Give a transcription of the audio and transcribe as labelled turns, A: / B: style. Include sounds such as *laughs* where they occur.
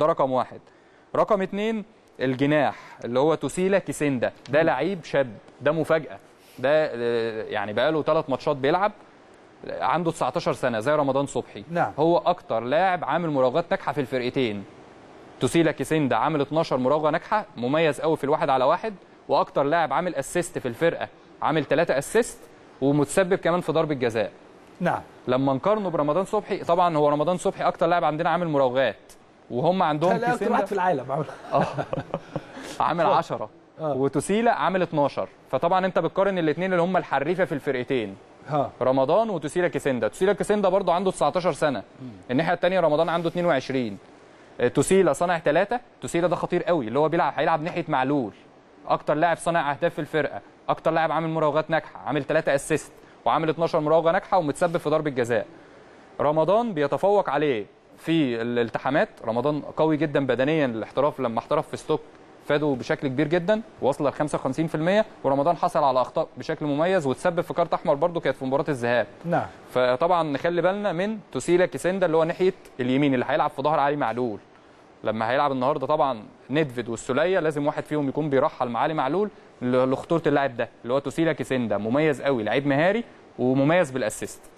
A: ده رقم واحد رقم اتنين الجناح اللي هو توسيلا كيسندا ده لعيب شاب ده مفاجاه ده آه، يعني بقاله ثلاث ماتشات بيلعب عنده 19 سنه زي رمضان صبحي نعم. هو اكتر لاعب عامل مراوغات ناجحه في الفرقتين توسيلا كيسندا عامل 12 مراوغه ناجحه مميز قوي في الواحد على واحد واكتر لاعب عامل اسيست في الفرقه عامل 3 اسيست ومتسبب كمان في ضربه جزاء نعم لما نقارنه برمضان صبحي طبعا هو رمضان صبحي اكتر لاعب عندنا عامل مراوغات وهم عندهم كيسين اكتر واحد في العالم آه. *laughs* عامل عامل آه. 10 وتوسيلا عامل 12 فطبعا انت بتقارن الاثنين اللي هم الحريفه في الفرقتين ها. رمضان وتوسيلا كيسندا تسيلا كيسندا برضه عنده 19 سنه الناحيه الثانيه رمضان عنده 22 آه، تسيلا صانع ثلاثة تسيلا ده خطير قوي اللي هو بيلعب هيلعب ناحيه معلول اكتر لاعب صانع اهداف في الفرقه اكتر لاعب عامل مراوغات ناجحه عامل 3 اسيست وعامل 12 مراوغه ناجحه ومتسبب في ضربه جزاء رمضان بيتفوق عليه في الالتحامات رمضان قوي جدا بدنيا الاحتراف لما احترف في ستوك فادوا بشكل كبير جدا وصل ل 55% ورمضان حصل على اخطاء بشكل مميز وتسبب في كارت احمر برده كانت في مباراه الذهاب نعم فطبعا نخلي بالنا من توسيلا كيسندا اللي هو ناحيه اليمين اللي هيلعب في ظهر علي معلول لما هيلعب النهارده طبعا نيدفيد والسوليه لازم واحد فيهم يكون بيرحل مع علي معلول لخطوره اللاعب ده اللي هو توسيلا كيسندا مميز قوي لعيب مهاري ومميز بالاسيست